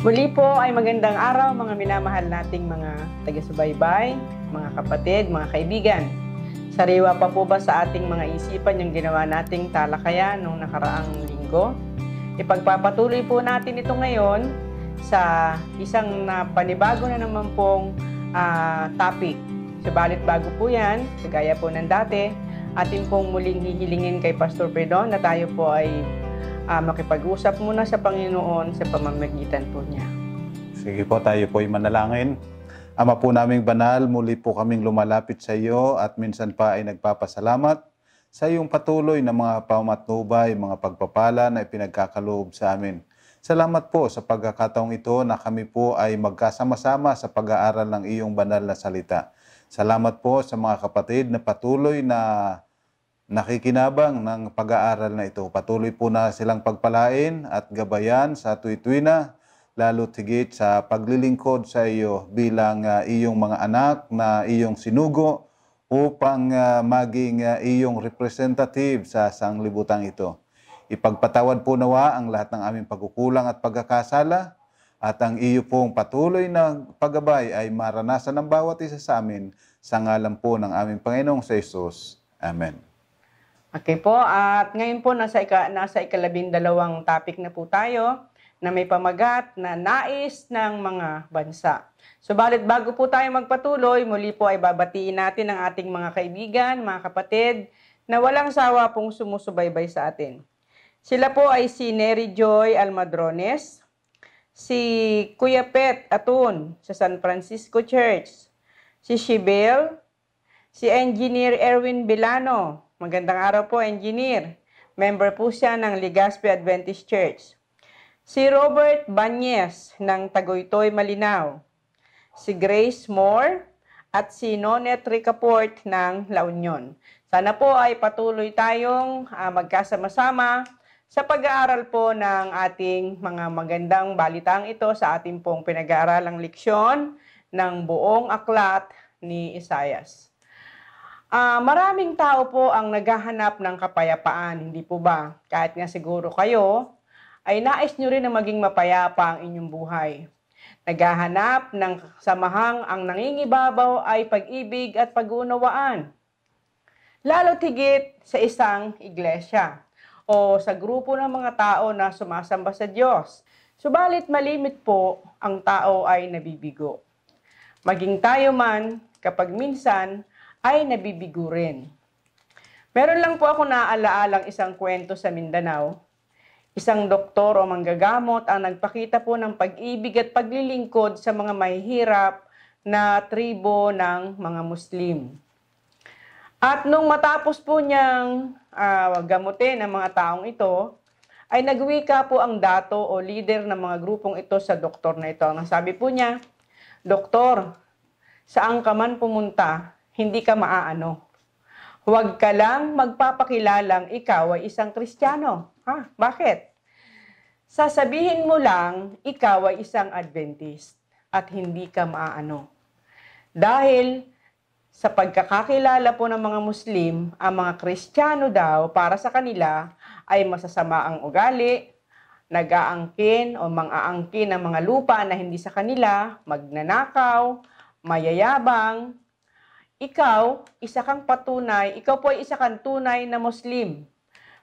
Muli po ay magandang araw mga minamahal nating mga taga-subaybay, mga kapatid, mga kaibigan. Sariwa pa po ba sa ating mga isipan yung ginawa nating talakayan noong nakaraang linggo? Ipagpapatuloy po natin ito ngayon sa isang na panibago na naman pong uh, topic. Subalit bago po yan, kagaya po ng dati, atin pong muling hihilingin kay Pastor Pedro na tayo po ay uh, makipag-usap muna sa Panginoon sa pamamagitan po niya. Sige po, tayo po ay manalangin. Ama po naming banal, muli po kaming lumalapit sa iyo at minsan pa ay nagpapasalamat sa iyong patuloy na mga pamatnubay, mga pagpapala na ipinagkakaloob sa amin. Salamat po sa pagkakataong ito na kami po ay magkasama-sama sa pag-aaral ng iyong banal na salita. Salamat po sa mga kapatid na patuloy na nakikinabang ng pag-aaral na ito. Patuloy po na silang pagpalain at gabayan sa na, lalo tigit sa paglilingkod sa iyo bilang uh, iyong mga anak na iyong sinugo upang uh, maging uh, iyong representative sa sanglibutan ito. Ipagpatawad po nawa ang lahat ng aming pagkukulang at pagkakasala at ang iyo pong patuloy na paggabay ay maranasan ng bawat isa sa amin sa ngalan po ng aming Panginoong sa Isus. Amen. Okay po, at ngayon po nasa, ika, nasa ikalabindalawang topic na po tayo na may pamagat na nais ng mga bansa. Subalit bago po tayo magpatuloy, muli po ay babatiin natin ang ating mga kaibigan, mga kapatid, na walang sawa pong sumusubaybay sa atin. Sila po ay si Neri Joy Almadrones, si Kuya Pet Atun sa San Francisco Church, si Shibel, si Engineer Erwin Bilano, Magandang araw po, engineer. Member po siya ng Legazpi Adventist Church. Si Robert Banyes ng Tagoytoy, Malinaw. Si Grace Moore at si Nonet Ricaport ng La Union. Sana po ay patuloy tayong uh, magkasama-sama sa pag-aaral po ng ating mga magandang balitang ito sa ating pong pinag-aaralang leksyon ng buong aklat ni Isayas. Uh, maraming tao po ang naghahanap ng kapayapaan, hindi po ba? Kahit nga siguro kayo, ay nais nyo rin na maging mapayapa ang inyong buhay. Naghahanap ng samahang ang nangingibabaw ay pag-ibig at pag unawaan Lalo tigit sa isang iglesia o sa grupo ng mga tao na sumasamba sa Diyos. Subalit malimit po ang tao ay nabibigo. Maging tayo man kapag minsan ay nabibigo rin. Meron lang po ako naaalaalang isang kwento sa Mindanao. Isang doktor o manggagamot ang nagpakita po ng pag-ibig at paglilingkod sa mga mahihirap na tribo ng mga Muslim. At nung matapos po niyang uh, gamutin ang mga taong ito, ay nagwika po ang dato o leader ng mga grupong ito sa doktor na ito. Ang sabi po niya, Doktor, saan ka man pumunta, hindi ka maaano. Huwag ka lang magpapakilalang ikaw ay isang Kristiyano. Ha? Bakit? Sasabihin mo lang ikaw ay isang Adventist at hindi ka maaano. Dahil sa pagkakakilala po ng mga Muslim, ang mga Kristiyano daw para sa kanila ay masasama ang ugali, nag-aangkin o mang-aangkin ng mga lupa na hindi sa kanila, magnanakaw, mayayabang, ikaw, isa kang patunay, ikaw po ay isa kang tunay na Muslim,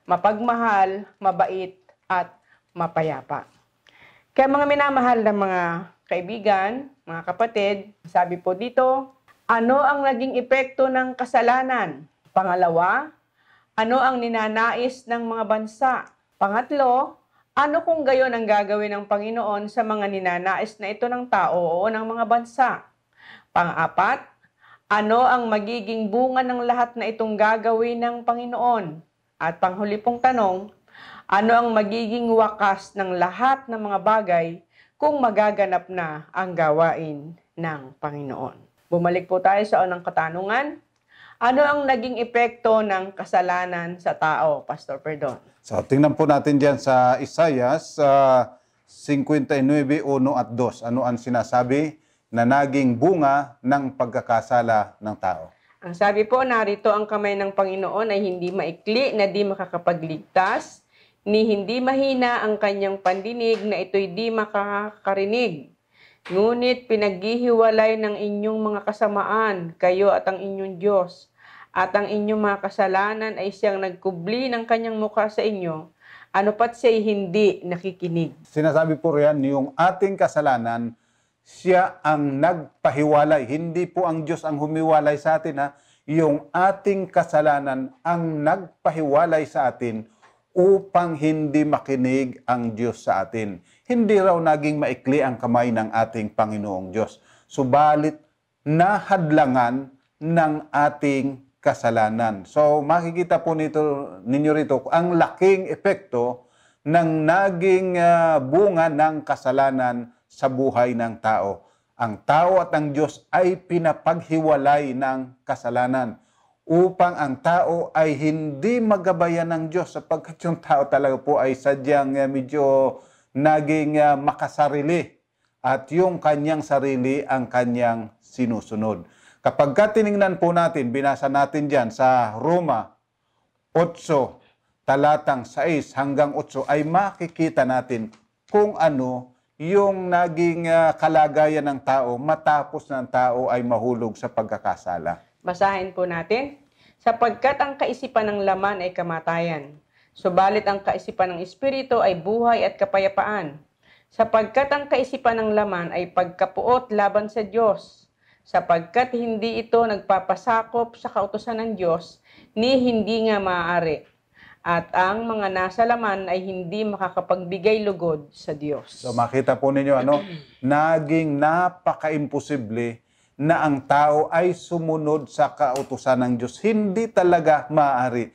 mapagmahal, mabait, at mapayapa. Kaya mga minamahal ng mga kaibigan, mga kapatid, sabi po dito, ano ang naging epekto ng kasalanan? Pangalawa, ano ang ninanais ng mga bansa? Pangatlo, ano kung gayon ang gagawin ng Panginoon sa mga ninanais na ito ng tao o ng mga bansa? Pangapat, ano ang magiging bunga ng lahat na itong gagawin ng Panginoon? At panghuli pong tanong, ano ang magiging wakas ng lahat ng mga bagay kung magaganap na ang gawain ng Panginoon? Bumalik po tayo sa unang katanungan. Ano ang naging epekto ng kasalanan sa tao, Pastor Perdon? So, tingnan po natin diyan sa Isaiah uh, ah, 59:1 at 2. Ano ang sinasabi? na naging bunga ng pagkakasala ng tao. Ang sabi po, narito ang kamay ng Panginoon ay hindi maikli na di makakapagligtas, ni hindi mahina ang kanyang pandinig na ito'y di makakarinig. Ngunit pinaghihiwalay ng inyong mga kasamaan, kayo at ang inyong Diyos, at ang inyong mga kasalanan ay siyang nagkubli ng kanyang mukha sa inyo, ano pat siya'y hindi nakikinig. Sinasabi po riyan, yung ating kasalanan siya ang nagpahiwalay. Hindi po ang Diyos ang humiwalay sa atin ha. Yung ating kasalanan ang nagpahiwalay sa atin upang hindi makinig ang Diyos sa atin. Hindi raw naging maikli ang kamay ng ating Panginoong Diyos. Subalit, nahadlangan ng ating kasalanan. So, makikita po nito, ninyo rito ang laking epekto ng naging uh, bunga ng kasalanan sa buhay ng tao. Ang tao at ang Diyos ay pinapaghiwalay ng kasalanan upang ang tao ay hindi magabayan ng Diyos sapagkat yung tao talaga po ay sadyang eh, medyo naging eh, makasarili at yung kanyang sarili ang kanyang sinusunod. Kapag ka tiningnan po natin, binasa natin dyan sa Roma 8, talatang 6 hanggang 8 ay makikita natin kung ano yung naging uh, kalagayan ng tao matapos ng tao ay mahulog sa pagkakasala. Basahin po natin. Sapagkat ang kaisipan ng laman ay kamatayan, subalit ang kaisipan ng espiritu ay buhay at kapayapaan. Sapagkat ang kaisipan ng laman ay pagkapuot laban sa Diyos, sapagkat hindi ito nagpapasakop sa kautosan ng Diyos, ni hindi nga maaari at ang mga nasa laman ay hindi makakapagbigay lugod sa Diyos. So makita po ninyo ano, naging napaka-imposible na ang tao ay sumunod sa kautusan ng Diyos. Hindi talaga maaari.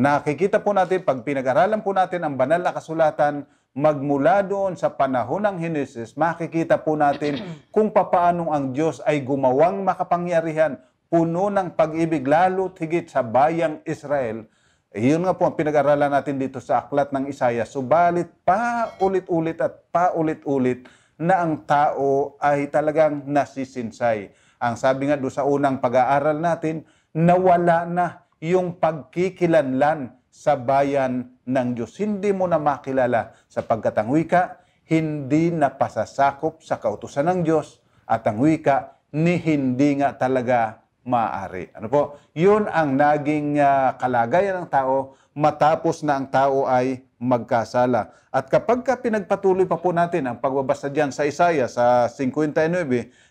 Nakikita po natin pag pinag-aralan po natin ang banal na kasulatan magmula doon sa panahon ng Henesis, makikita po natin kung papaanong ang Diyos ay gumawang makapangyarihan, puno ng pag-ibig lalo't higit sa bayang Israel eh, yun nga po ang pinag-aralan natin dito sa aklat ng Isaya. Subalit pa ulit ulit at paulit-ulit na ang tao ay talagang nasisinsay. Ang sabi nga doon sa unang pag-aaral natin, nawala na yung pagkikilanlan sa bayan ng Diyos. Hindi mo na makilala sapagkat ang wika hindi na pasasakop sa kautusan ng Diyos at ang wika ni hindi nga talaga maaari. Ano po? Yun ang naging uh, kalagayan ng tao matapos na ang tao ay magkasala. At kapag ka pinagpatuloy pa po natin ang pagbabasa diyan sa Isaiah sa 59,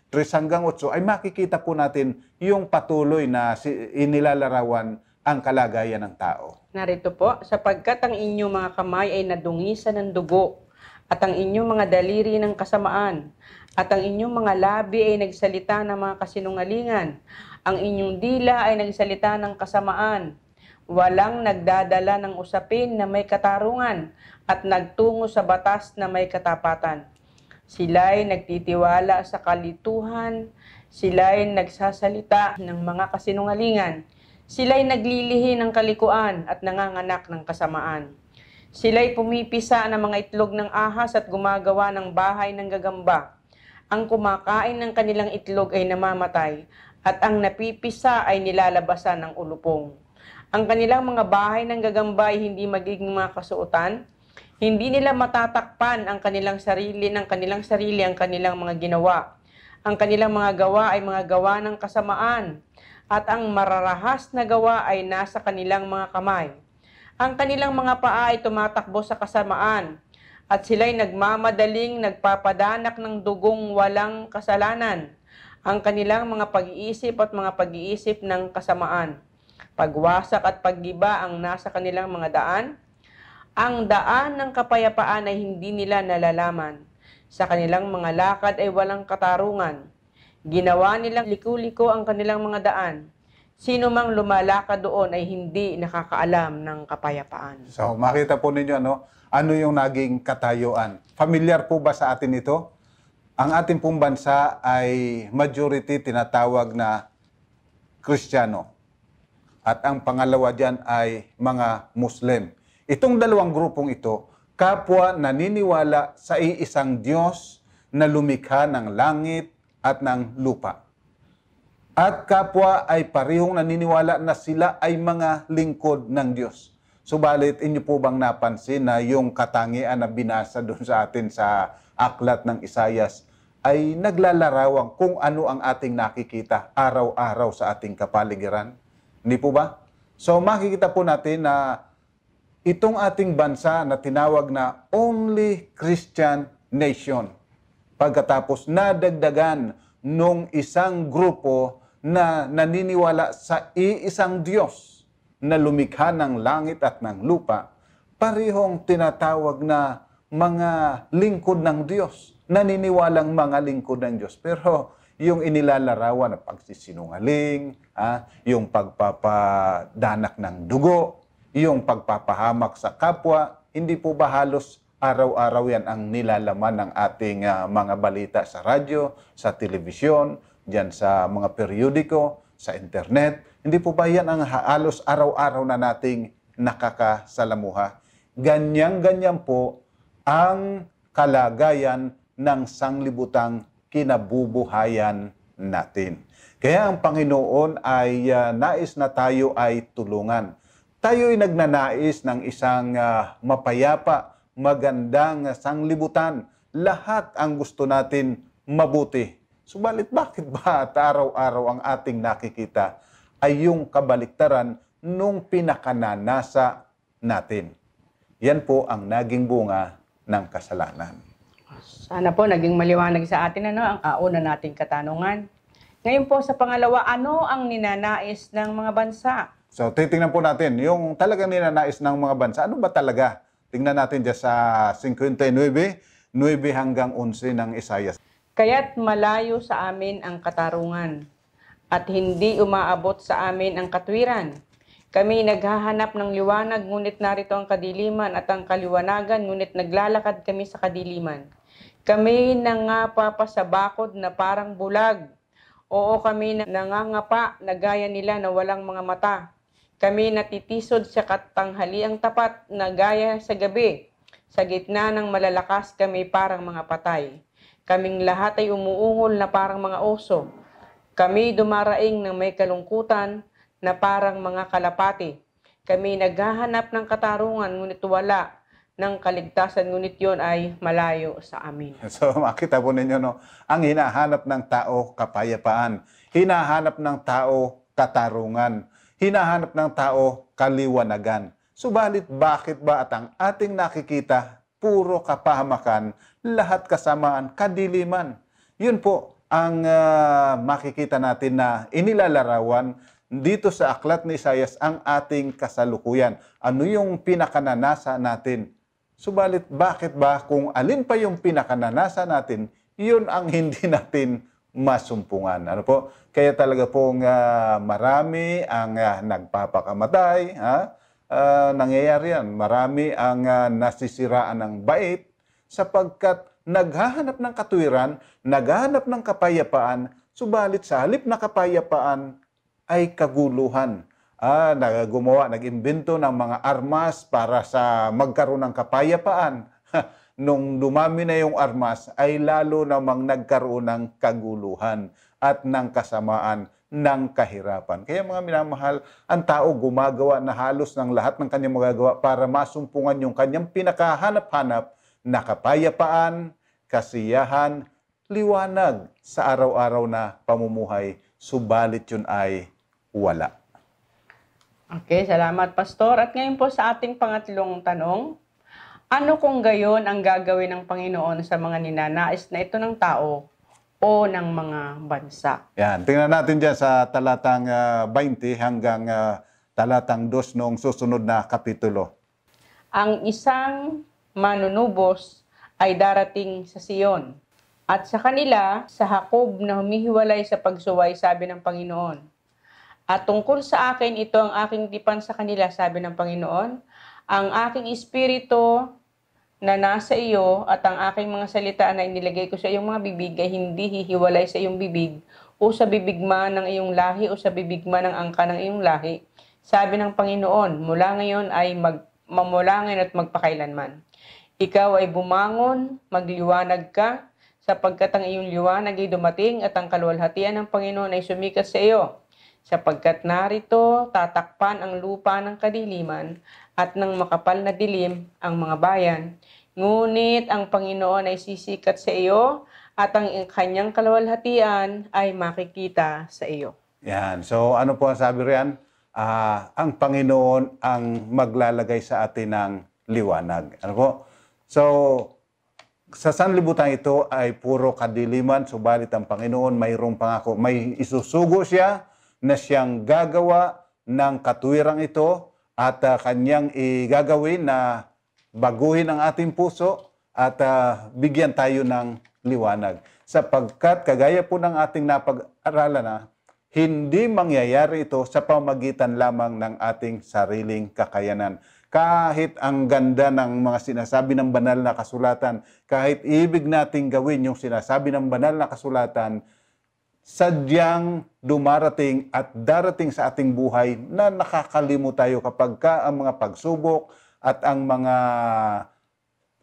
3 hanggang 8, ay makikita po natin yung patuloy na inilalarawan ang kalagayan ng tao. Narito po, sapagkat ang inyong mga kamay ay nadungisan ng dugo, at ang inyong mga daliri ng kasamaan, at ang inyong mga labi ay nagsalita ng mga kasinungalingan, ang inyong dila ay nagsalita ng kasamaan. Walang nagdadala ng usapin na may katarungan at nagtungo sa batas na may katapatan. Sila'y nagtitiwala sa kalituhan, sila'y nagsasalita ng mga kasinungalingan, sila'y naglilihi ng kalikuan at nanganganak ng kasamaan. Sila'y pumipisa ng mga itlog ng ahas at gumagawa ng bahay ng gagamba. Ang kumakain ng kanilang itlog ay namamatay at ang napipisa ay nilalabasan ng ulupong. Ang kanilang mga bahay ng gagambay hindi magiging mga kasuotan, hindi nila matatakpan ang kanilang sarili ng kanilang sarili ang kanilang mga ginawa. Ang kanilang mga gawa ay mga gawa ng kasamaan at ang mararahas na gawa ay nasa kanilang mga kamay. Ang kanilang mga paa ay tumatakbo sa kasamaan at sila'y nagmamadaling nagpapadanak ng dugong walang kasalanan ang kanilang mga pag-iisip at mga pag-iisip ng kasamaan. Pagwasak at paggiba ang nasa kanilang mga daan. Ang daan ng kapayapaan ay hindi nila nalalaman. Sa kanilang mga lakad ay walang katarungan. Ginawa nilang liku-liko ang kanilang mga daan. Sino mang lumalakad doon ay hindi nakakaalam ng kapayapaan. So, makita po ninyo ano, ano yung naging katayuan. Familiar po ba sa atin ito? ang ating pong bansa ay majority tinatawag na Kristiyano. At ang pangalawa dyan ay mga Muslim. Itong dalawang grupong ito, kapwa naniniwala sa iisang Diyos na lumikha ng langit at ng lupa. At kapwa ay parihong naniniwala na sila ay mga lingkod ng Diyos. Subalit, inyo po bang napansin na yung katangian na binasa doon sa atin sa aklat ng Isayas ay naglalarawan kung ano ang ating nakikita araw-araw sa ating kapaligiran. Hindi po ba? So makikita po natin na itong ating bansa na tinawag na only Christian nation. Pagkatapos nadagdagan nung isang grupo na naniniwala sa iisang Diyos na lumikha ng langit at ng lupa, parehong tinatawag na mga lingkod ng Diyos, naniniwalang mga lingkod ng Diyos. Pero yung inilalarawan na pagsisinungaling, ah, yung pagpapadanak ng dugo, yung pagpapahamak sa kapwa, hindi po ba halos araw-araw yan ang nilalaman ng ating uh, mga balita sa radyo, sa telebisyon, diyan sa mga periodiko, sa internet? Hindi po ba yan ang halos araw-araw na nating nakakasalamuha? Ganyang-ganyan po ang kalagayan ng sanglibutang kinabubuhayan natin. Kaya ang Panginoon ay uh, nais na tayo ay tulungan. Tayo ay nagnanais ng isang uh, mapayapa, magandang sanglibutan. Lahat ang gusto natin mabuti. Subalit bakit ba at araw-araw ang ating nakikita ay yung kabaliktaran nung pinakananasa natin? Yan po ang naging bunga ng kasalanan. Sana po naging maliwanag sa atin ano, ang auna nating katanungan. Ngayon po sa pangalawa, ano ang ninanais ng mga bansa? So titingnan po natin, yung talagang ninanais ng mga bansa, ano ba talaga? Tingnan natin dyan sa 59, 9 hanggang 11 ng Isayas. Kaya't malayo sa amin ang katarungan at hindi umaabot sa amin ang katwiran kami naghahanap ng liwanag, ngunit narito ang kadiliman at ang kaliwanagan, ngunit naglalakad kami sa kadiliman. Kami nangapa sa bakod na parang bulag. Oo kami nangangapa na gaya nila na walang mga mata. Kami natitisod sa katanghaliang tapat na gaya sa gabi. Sa gitna ng malalakas kami parang mga patay. Kaming lahat ay umuungol na parang mga oso. Kami dumaraing ng may kalungkutan, na parang mga kalapati. Kami naghahanap ng katarungan, ngunit wala ng kaligtasan, ngunit yon ay malayo sa amin. So makita po ninyo, no? ang hinahanap ng tao, kapayapaan. Hinahanap ng tao, katarungan. Hinahanap ng tao, kaliwanagan. Subalit bakit ba at ang ating nakikita, puro kapahamakan, lahat kasamaan, kadiliman. Yun po ang uh, makikita natin na inilalarawan dito sa aklat ni Isayas ang ating kasalukuyan. Ano yung pinakananasa natin? Subalit bakit ba kung alin pa yung pinakananasa natin, yun ang hindi natin masumpungan. Ano po? Kaya talaga pong uh, marami ang uh, nagpapakamatay, ha? Uh, nangyayari yan. Marami ang uh, nasisiraan ng bait sapagkat naghahanap ng katuwiran, naghahanap ng kapayapaan, subalit sa halip na kapayapaan, ay kaguluhan. Ah, gumawa, nag-imbento ng mga armas para sa magkaroon ng kapayapaan. nung dumami na yung armas, ay lalo namang nagkaroon ng kaguluhan at ng kasamaan ng kahirapan. Kaya mga minamahal, ang tao gumagawa na halos ng lahat ng kanyang magagawa para masumpungan yung kanyang pinakahanap-hanap na kapayapaan, kasiyahan, liwanag sa araw-araw na pamumuhay. Subalit yun ay wala. Okay, salamat Pastor. At ngayon po sa ating pangatlong tanong, ano kung gayon ang gagawin ng Panginoon sa mga ninanais na ito ng tao o ng mga bansa? Yan, tingnan natin dyan sa talatang uh, ah, 20 hanggang uh, talatang 2 noong susunod na kapitulo. Ang isang manunubos ay darating sa Siyon at sa kanila sa Hakob na humihiwalay sa pagsuway, sabi ng Panginoon at tungkol sa akin, ito ang aking tipan sa kanila, sabi ng Panginoon. Ang aking espiritu na nasa iyo at ang aking mga salita na inilagay ko sa iyong mga bibig ay hindi hihiwalay sa iyong bibig o sa bibig man ng iyong lahi o sa bibig man ng angka ng iyong lahi. Sabi ng Panginoon, mula ngayon ay mag, mamulangin at magpakailanman. Ikaw ay bumangon, magliwanag ka, sapagkat ang iyong liwanag ay dumating at ang kaluwalhatian ng Panginoon ay sumikat sa iyo sapagkat narito tatakpan ang lupa ng kadiliman at ng makapal na dilim ang mga bayan. Ngunit ang Panginoon ay sisikat sa iyo at ang kanyang kalawalhatian ay makikita sa iyo. Yan. So ano po ang sabi riyan? Uh, ang Panginoon ang maglalagay sa atin ng liwanag. Ano po? So, sa sanlibutan ito ay puro kadiliman, subalit ang Panginoon mayroong pangako. May isusugo siya na siyang gagawa ng katwirang ito at uh, kanyang igagawin na baguhin ang ating puso at uh, bigyan tayo ng liwanag. Sapagkat kagaya po ng ating napag-aralan na ah, hindi mangyayari ito sa pamagitan lamang ng ating sariling kakayanan. Kahit ang ganda ng mga sinasabi ng banal na kasulatan, kahit ibig nating gawin yung sinasabi ng banal na kasulatan, sadyang dumarating at darating sa ating buhay na nakakalimu tayo kapag ka ang mga pagsubok at ang mga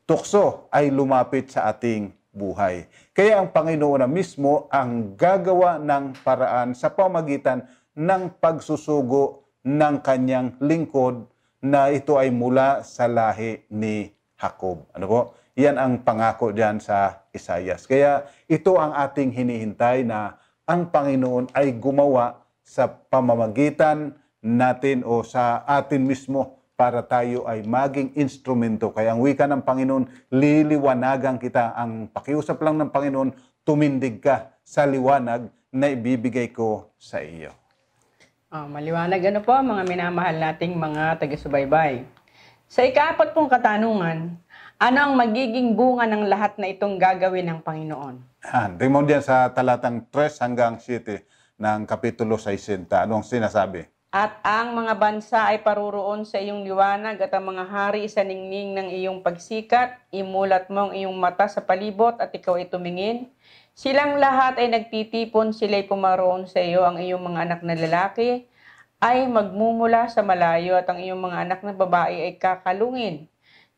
tukso ay lumapit sa ating buhay. Kaya ang Panginoon na mismo ang gagawa ng paraan sa pamagitan ng pagsusugo ng kanyang lingkod na ito ay mula sa lahi ni Jacob. Ano po? Yan ang pangako diyan sa Isayas. Kaya ito ang ating hinihintay na ang Panginoon ay gumawa sa pamamagitan natin o sa atin mismo para tayo ay maging instrumento. Kaya ang wika ng Panginoon, liliwanagan kita. Ang pakiusap lang ng Panginoon, tumindig ka sa liwanag na ibibigay ko sa iyo. Oh, maliwanag ano po mga minamahal nating mga taga-subaybay. Sa ikaapat pong katanungan, ano ang magiging bunga ng lahat na itong gagawin ng Panginoon? Yan. Tingnan mo diyan sa talatang 3 hanggang 7 ng Kapitulo 60. Ano ang sinasabi? At ang mga bansa ay paruroon sa iyong liwanag at ang mga hari sa ningning ng iyong pagsikat. Imulat mo ang iyong mata sa palibot at ikaw ay tumingin. Silang lahat ay nagtitipon, sila'y pumaroon sa iyo ang iyong mga anak na lalaki ay magmumula sa malayo at ang iyong mga anak na babae ay kakalungin.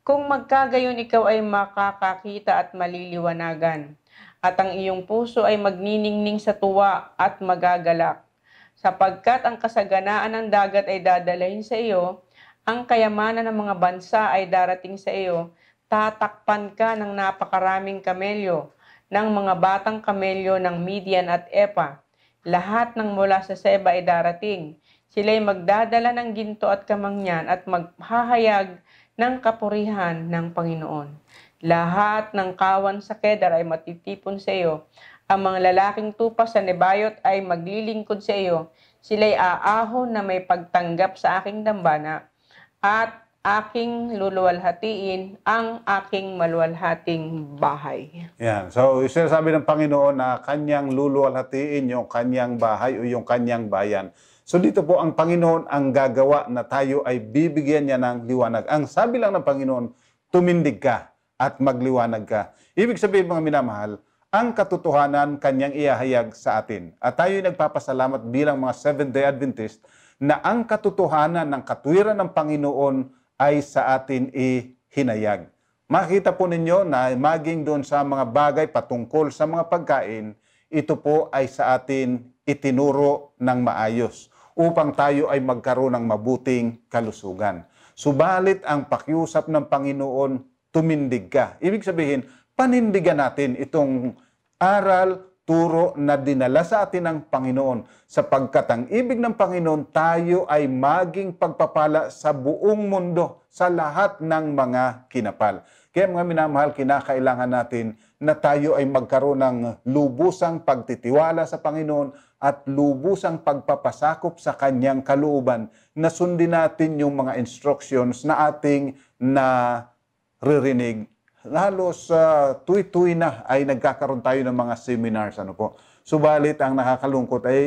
Kung magkagayon ikaw ay makakakita at maliliwanagan, at ang iyong puso ay magniningning sa tuwa at magagalak, sapagkat ang kasaganaan ng dagat ay dadalhin sa iyo, ang kayamanan ng mga bansa ay darating sa iyo, tatakpan ka ng napakaraming kamelyo, ng mga batang kamelyo ng Midian at Epa. Lahat ng mula sa Seba ay darating. sila ay magdadala ng ginto at kamangyan at maghahayag ng kapurihan ng Panginoon. Lahat ng kawan sa Kedar ay matitipon sa iyo. Ang mga lalaking tupa sa Nebayot ay maglilingkod sa iyo. Sila'y aahon na may pagtanggap sa aking dambana at aking luluwalhatiin ang aking maluwalhating bahay. Yan. So, sinasabi ng Panginoon na kanyang luluwalhatiin yung kanyang bahay o yung kanyang bayan. So dito po ang Panginoon ang gagawa na tayo ay bibigyan niya ng liwanag. Ang sabi lang ng Panginoon, tumindig ka at magliwanag ka. Ibig sabihin mga minamahal, ang katotohanan kanyang iahayag sa atin. At tayo ay nagpapasalamat bilang mga Seventh-day Adventist na ang katotohanan ng katwiran ng Panginoon ay sa atin ihinayag. Makita po ninyo na maging doon sa mga bagay patungkol sa mga pagkain, ito po ay sa atin itinuro ng maayos upang tayo ay magkaroon ng mabuting kalusugan. Subalit ang pakiusap ng Panginoon, tumindig ka. Ibig sabihin, panindigan natin itong aral, turo na dinala sa atin ng Panginoon sapagkat ang ibig ng Panginoon tayo ay maging pagpapala sa buong mundo sa lahat ng mga kinapal. Kaya mga minamahal, kinakailangan natin na tayo ay magkaroon ng lubusang pagtitiwala sa Panginoon at lubusang pagpapasakop sa kanyang kalooban na sundin natin yung mga instructions na ating na ririnig. Halos sa ah, tuwi-tuwi na ay nagkakaroon tayo ng mga seminars. Ano po? Subalit ang nakakalungkot ay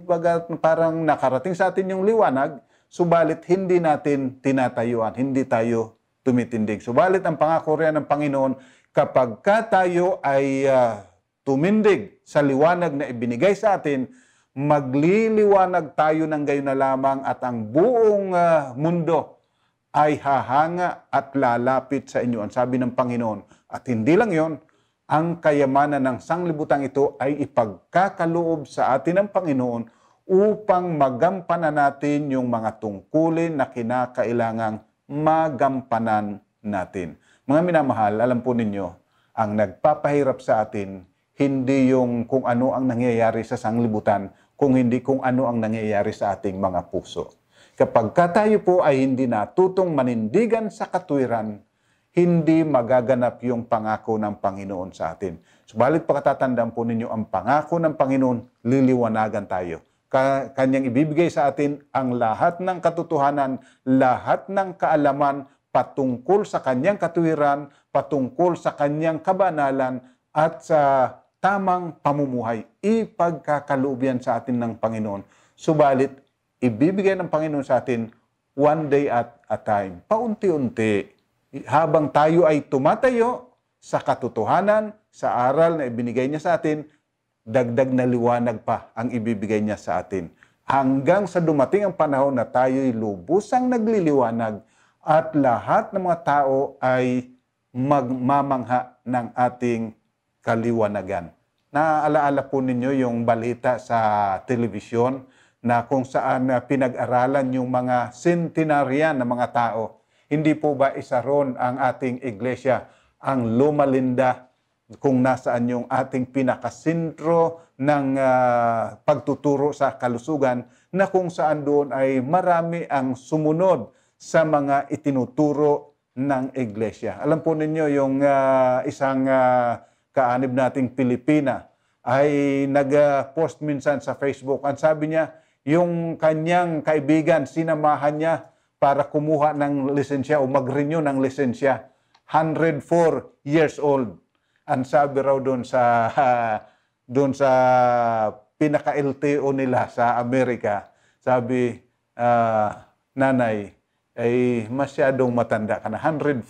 bagat parang nakarating sa atin yung liwanag, subalit hindi natin tinatayuan, hindi tayo tumitindig. Subalit ang pangako rin ng Panginoon, kapag ka tayo ay uh, tumindig sa liwanag na ibinigay sa atin, magliliwanag tayo ng gayon na lamang at ang buong uh, mundo ay hahanga at lalapit sa inyo. Ang sabi ng Panginoon. At hindi lang yon, ang kayamanan ng sanglibutan ito ay ipagkakaloob sa atin ng Panginoon upang magampanan natin yung mga tungkulin na kinakailangang magampanan natin. Mga minamahal, alam po ninyo, ang nagpapahirap sa atin hindi yung kung ano ang nangyayari sa sanglibutan, kung hindi kung ano ang nangyayari sa ating mga puso. Kapag ka tayo po ay hindi natutong manindigan sa katwiran, hindi magaganap yung pangako ng Panginoon sa atin. Subalit pagkatatandaan po ninyo ang pangako ng Panginoon, liliwanagan tayo. Kanyang ibibigay sa atin ang lahat ng katotohanan, lahat ng kaalaman patungkol sa kanyang katwiran, patungkol sa kanyang kabanalan at sa tamang pamumuhay. Ipagkakaloob yan sa atin ng Panginoon. Subalit, ibibigay ng Panginoon sa atin one day at a time. Paunti-unti. Habang tayo ay tumatayo sa katotohanan, sa aral na ibinigay niya sa atin, dagdag na liwanag pa ang ibibigay niya sa atin. Hanggang sa dumating ang panahon na tayo'y lubusang nagliliwanag at lahat ng mga tao ay magmamangha ng ating kaliwanagan. Naalaala po ninyo yung balita sa telebisyon na kung saan ah, pinag-aralan yung mga centenarian na mga tao. Hindi po ba isa ron ang ating iglesia, ang lumalinda kung nasaan yung ating pinakasentro ng uh, pagtuturo sa kalusugan na kung saan doon ay marami ang sumunod sa mga itinuturo ng iglesia. Alam po ninyo yung uh, isang uh, kaanib nating Pilipina, ay nag-post minsan sa Facebook. Ang sabi niya, yung kanyang kaibigan, sinamahan niya para kumuha ng lisensya o mag-renew ng lisensya. 104 years old. Ang sabi raw doon sa uh, doon sa pinaka-LTO nila sa Amerika, sabi, uh, nanay, ay masyadong matanda ka na. 104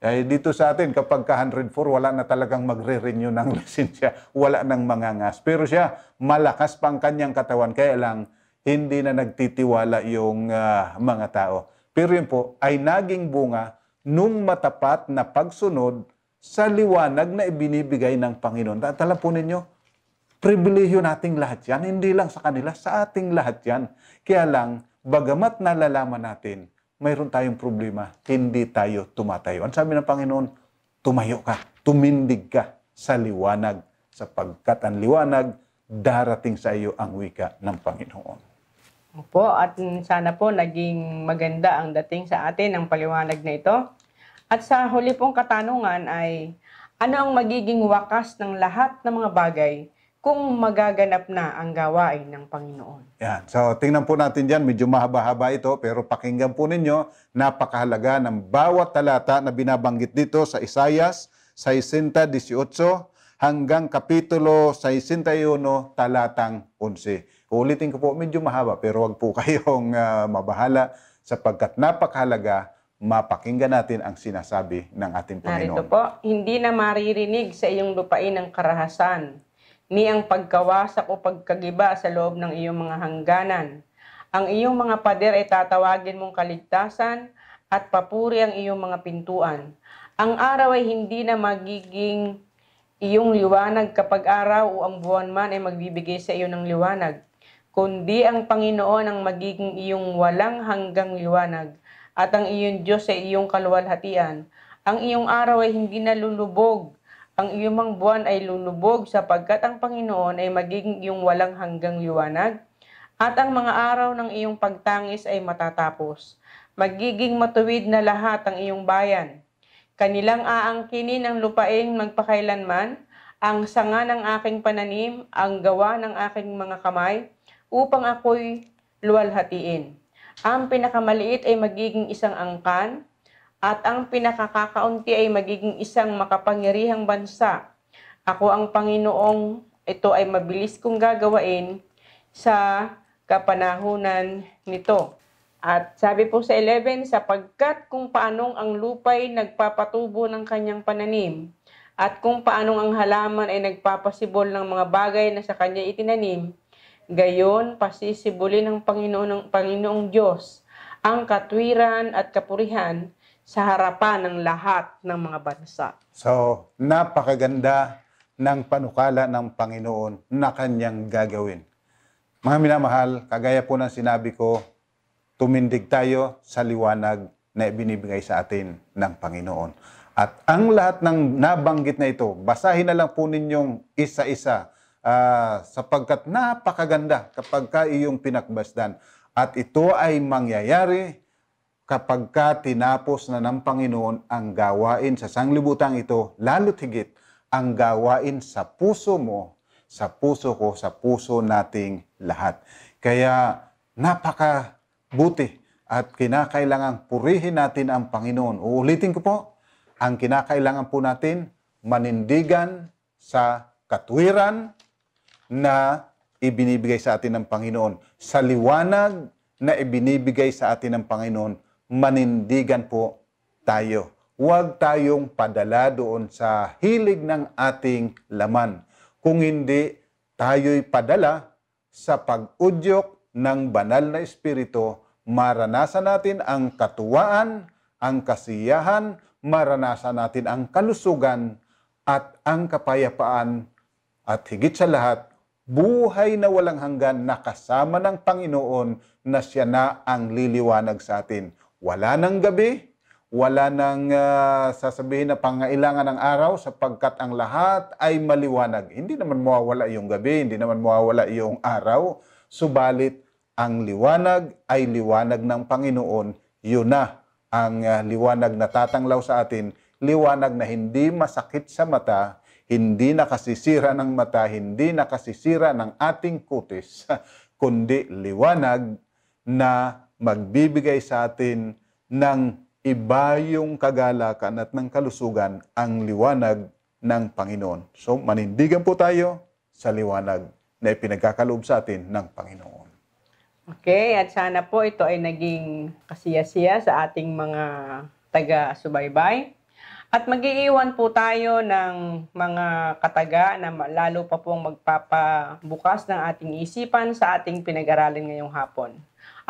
eh, dito sa atin, kapag ka 104, wala na talagang magre-renew ng lisensya. Wala nang mangangas. Pero siya, malakas pang kanyang katawan. Kaya lang, hindi na nagtitiwala yung uh, mga tao. Pero yun po, ay naging bunga nung matapat na pagsunod sa liwanag na ibinibigay ng Panginoon. Tatala po ninyo, pribilehyo nating lahat yan. Hindi lang sa kanila, sa ating lahat yan. Kaya lang, bagamat nalalaman natin mayroon tayong problema, hindi tayo tumatayo. Ang sabi ng Panginoon, tumayo ka, tumindig ka sa liwanag, sapagkat ang liwanag, darating sa iyo ang wika ng Panginoon. Opo, at sana po naging maganda ang dating sa atin ang paliwanag na ito. At sa huli pong katanungan ay, ano ang magiging wakas ng lahat ng mga bagay kung magaganap na ang gawain ng Panginoon. Yan. So tingnan po natin diyan, medyo mahaba-haba ito, pero pakinggan po ninyo, napakahalaga ng bawat talata na binabanggit dito sa Isayas 60.18 hanggang Kapitulo 61, talatang 11. Uulitin ko po, medyo mahaba, pero wag po kayong uh, mabahala sapagkat napakahalaga mapakinggan natin ang sinasabi ng ating Panginoon. Narito po, hindi na maririnig sa iyong lupain ang karahasan ni ang pagkawasak o pagkagiba sa loob ng iyong mga hangganan. Ang iyong mga pader ay tatawagin mong kaligtasan at papuri ang iyong mga pintuan. Ang araw ay hindi na magiging iyong liwanag kapag araw o ang buwan man ay magbibigay sa iyo ng liwanag, kundi ang Panginoon ang magiging iyong walang hanggang liwanag at ang iyong Diyos ay iyong kaluwalhatian. Ang iyong araw ay hindi na lulubog ang iyong buwan ay lulubog sapagkat ang Panginoon ay magiging iyong walang hanggang liwanag at ang mga araw ng iyong pagtangis ay matatapos. Magiging matuwid na lahat ang iyong bayan. Kanilang aangkinin ang lupaing magpakailanman, ang sanga ng aking pananim, ang gawa ng aking mga kamay, upang ako'y luwalhatiin. Ang pinakamaliit ay magiging isang angkan, at ang pinakakakaunti ay magiging isang makapangyarihang bansa. Ako ang Panginoong, ito ay mabilis kong gagawain sa kapanahunan nito. At sabi po sa 11, sapagkat kung paanong ang lupay nagpapatubo ng kanyang pananim, at kung paanong ang halaman ay nagpapasibol ng mga bagay na sa kanya itinanim, gayon pasisibulin ng Panginoon ng Panginoong Diyos ang katwiran at kapurihan sa harapan ng lahat ng mga bansa. So, napakaganda ng panukala ng Panginoon na kanyang gagawin. Mga minamahal, kagaya po ng sinabi ko, tumindig tayo sa liwanag na ibinibigay sa atin ng Panginoon. At ang lahat ng nabanggit na ito, basahin na lang po ninyong isa-isa uh, sapagkat napakaganda kapag ka iyong pinakbasdan. At ito ay mangyayari kapag ka tinapos na ng Panginoon ang gawain sa sanglibutan ito, lalo't higit ang gawain sa puso mo, sa puso ko, sa puso nating lahat. Kaya napakabuti at kinakailangan purihin natin ang Panginoon. Uulitin ko po, ang kinakailangan po natin manindigan sa katwiran na ibinibigay sa atin ng Panginoon, sa liwanag na ibinibigay sa atin ng Panginoon manindigan po tayo. Huwag tayong padala doon sa hilig ng ating laman. Kung hindi, tayo'y padala sa pag-udyok ng banal na Espiritu, maranasan natin ang katuwaan, ang kasiyahan, maranasan natin ang kalusugan at ang kapayapaan at higit sa lahat, buhay na walang hanggan na kasama ng Panginoon na siya na ang liliwanag sa atin. Wala ng gabi, wala ng uh, ah, sasabihin na pangailangan ng araw sapagkat ang lahat ay maliwanag. Hindi naman mawawala yung gabi, hindi naman mawawala yung araw, subalit ang liwanag ay liwanag ng Panginoon. Yun na ang uh, liwanag na tatanglaw sa atin, liwanag na hindi masakit sa mata, hindi nakasisira ng mata, hindi nakasisira ng ating kutis, kundi liwanag na magbibigay sa atin ng iba yung kagalakan at ng kalusugan ang liwanag ng Panginoon. So manindigan po tayo sa liwanag na ipinagkakaloob sa atin ng Panginoon. Okay, at sana po ito ay naging kasiyasiya sa ating mga taga-subaybay. At magiiwan po tayo ng mga kataga na lalo pa pong magpapabukas ng ating isipan sa ating pinag-aralan ngayong hapon.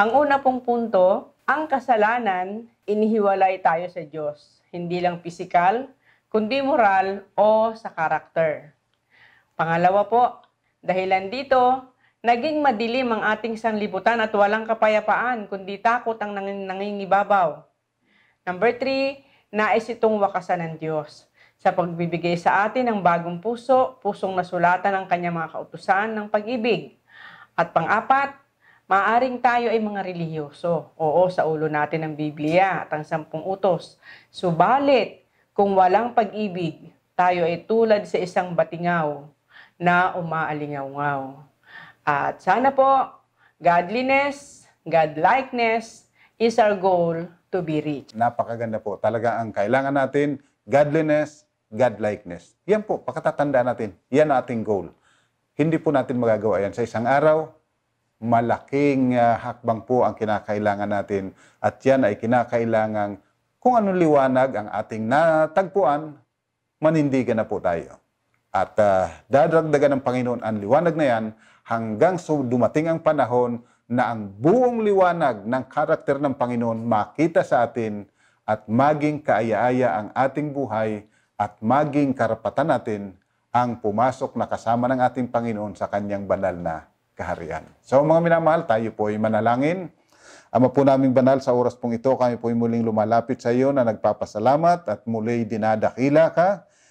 Ang una pong punto, ang kasalanan, inihiwalay tayo sa Diyos. Hindi lang pisikal, kundi moral o sa karakter. Pangalawa po, dahilan dito, naging madilim ang ating sanlibutan at walang kapayapaan, kundi takot ang nang- nangingibabaw. Number three, nais itong wakasan ng Diyos sa pagbibigay sa atin ng bagong puso, pusong nasulatan ng kanyang mga kautusan ng pag-ibig. At pang-apat, Maaring tayo ay mga relihiyoso. Oo, sa ulo natin ang Biblia at ang sampung utos. Subalit, kung walang pag-ibig, tayo ay tulad sa isang batingaw na umaalingaw At sana po, godliness, godlikeness is our goal to be rich. Napakaganda po. Talaga ang kailangan natin, godliness, godlikeness. Yan po, pakatatanda natin. Yan ang ating goal. Hindi po natin magagawa yan sa isang araw, malaking uh, hakbang po ang kinakailangan natin at yan ay kinakailangan kung anong liwanag ang ating natagpuan, manindigan na po tayo. At uh, ah, dadagdagan ng Panginoon ang liwanag na yan hanggang so dumating ang panahon na ang buong liwanag ng karakter ng Panginoon makita sa atin at maging kaaya-aya ang ating buhay at maging karapatan natin ang pumasok na kasama ng ating Panginoon sa kanyang banal na kaharian. So mga minamahal, tayo po ay manalangin. Ama po naming banal, sa oras pong ito, kami po ay muling lumalapit sa iyo na nagpapasalamat at muli dinadakila ka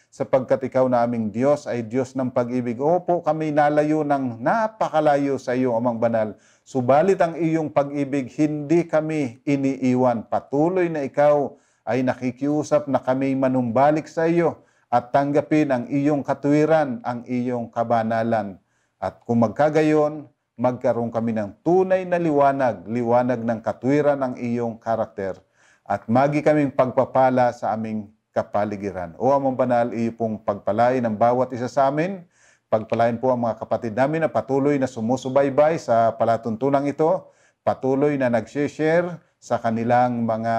sapagkat ikaw na aming Diyos ay Diyos ng pag-ibig. Opo, kami nalayo ng napakalayo sa iyo, Amang Banal. Subalit ang iyong pag-ibig, hindi kami iniiwan. Patuloy na ikaw ay nakikiusap na kami manumbalik sa iyo at tanggapin ang iyong katuwiran, ang iyong kabanalan. At kung magkagayon, magkaroon kami ng tunay na liwanag, liwanag ng katwiran ng iyong karakter at magi kaming pagpapala sa aming kapaligiran. O amang banal, iyo pong pagpalain ang bawat isa sa amin. Pagpalain po ang mga kapatid namin na patuloy na sumusubaybay sa palatuntunang ito, patuloy na nag-share sa kanilang mga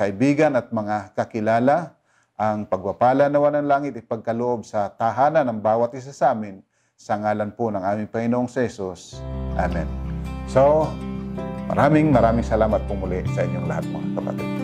kaibigan at mga kakilala. Ang pagwapala nawa ng langit ipagkaloob sa tahanan ng bawat isa sa amin sa ngalan po ng aming Panginoong Sesos. Amen. So, maraming maraming salamat po muli sa inyong lahat mga kapatid.